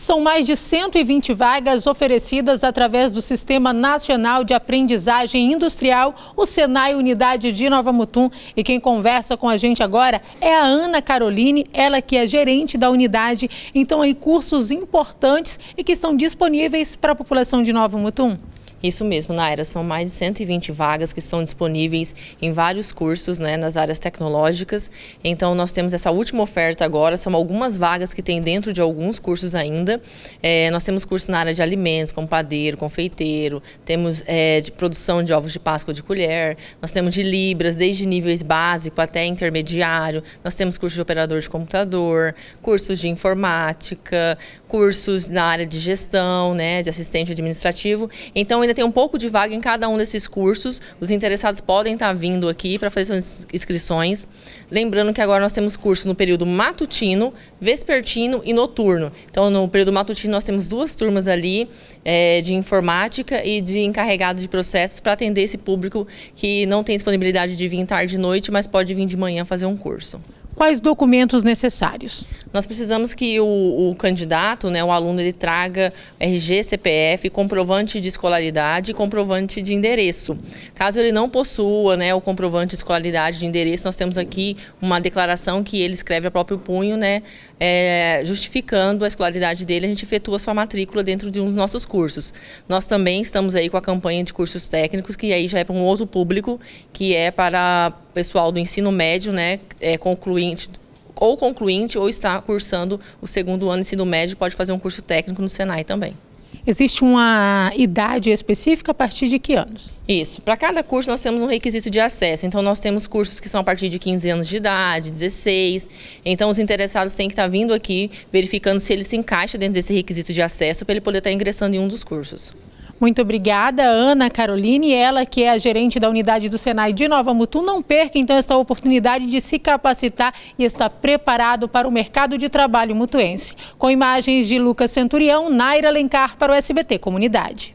São mais de 120 vagas oferecidas através do Sistema Nacional de Aprendizagem Industrial, o Senai Unidade de Nova Mutum. E quem conversa com a gente agora é a Ana Caroline, ela que é gerente da unidade. Então, aí, cursos importantes e que estão disponíveis para a população de Nova Mutum. Isso mesmo, Naira, são mais de 120 vagas que estão disponíveis em vários cursos né, nas áreas tecnológicas. Então, nós temos essa última oferta agora, são algumas vagas que tem dentro de alguns cursos ainda. É, nós temos cursos na área de alimentos, como padeiro, confeiteiro, temos é, de produção de ovos de Páscoa de colher, nós temos de libras, desde níveis básico até intermediário, nós temos cursos de operador de computador, cursos de informática, cursos na área de gestão, né, de assistente administrativo. Então, ainda tem um pouco de vaga em cada um desses cursos. Os interessados podem estar tá vindo aqui para fazer suas inscrições. Lembrando que agora nós temos cursos no período matutino, vespertino e noturno. Então, no período matutino, nós temos duas turmas ali é, de informática e de encarregado de processos para atender esse público que não tem disponibilidade de vir tarde e noite, mas pode vir de manhã fazer um curso quais documentos necessários? Nós precisamos que o, o, candidato, né, o aluno, ele traga RG, CPF, comprovante de escolaridade e comprovante de endereço. Caso ele não possua né, o comprovante de escolaridade de endereço, nós temos aqui uma declaração que ele escreve a próprio punho, né, é, justificando a escolaridade dele, a gente efetua sua matrícula dentro de um dos nossos cursos. Nós também estamos aí com a campanha de cursos técnicos, que aí já é para um outro público, que é para pessoal do ensino médio, né, é, concluinte ou concluinte ou está cursando o segundo ano de ensino médio, pode fazer um curso técnico no Senai também. Existe uma idade específica a partir de que anos? Isso. Para cada curso nós temos um requisito de acesso. Então nós temos cursos que são a partir de 15 anos de idade, 16. Então os interessados têm que estar tá vindo aqui verificando se ele se encaixa dentro desse requisito de acesso para ele poder estar tá ingressando em um dos cursos. Muito obrigada, Ana Caroline, ela que é a gerente da unidade do Senai de Nova Mutum. Não perca então esta oportunidade de se capacitar e estar preparado para o mercado de trabalho mutuense. Com imagens de Lucas Centurião, Naira Lencar para o SBT Comunidade.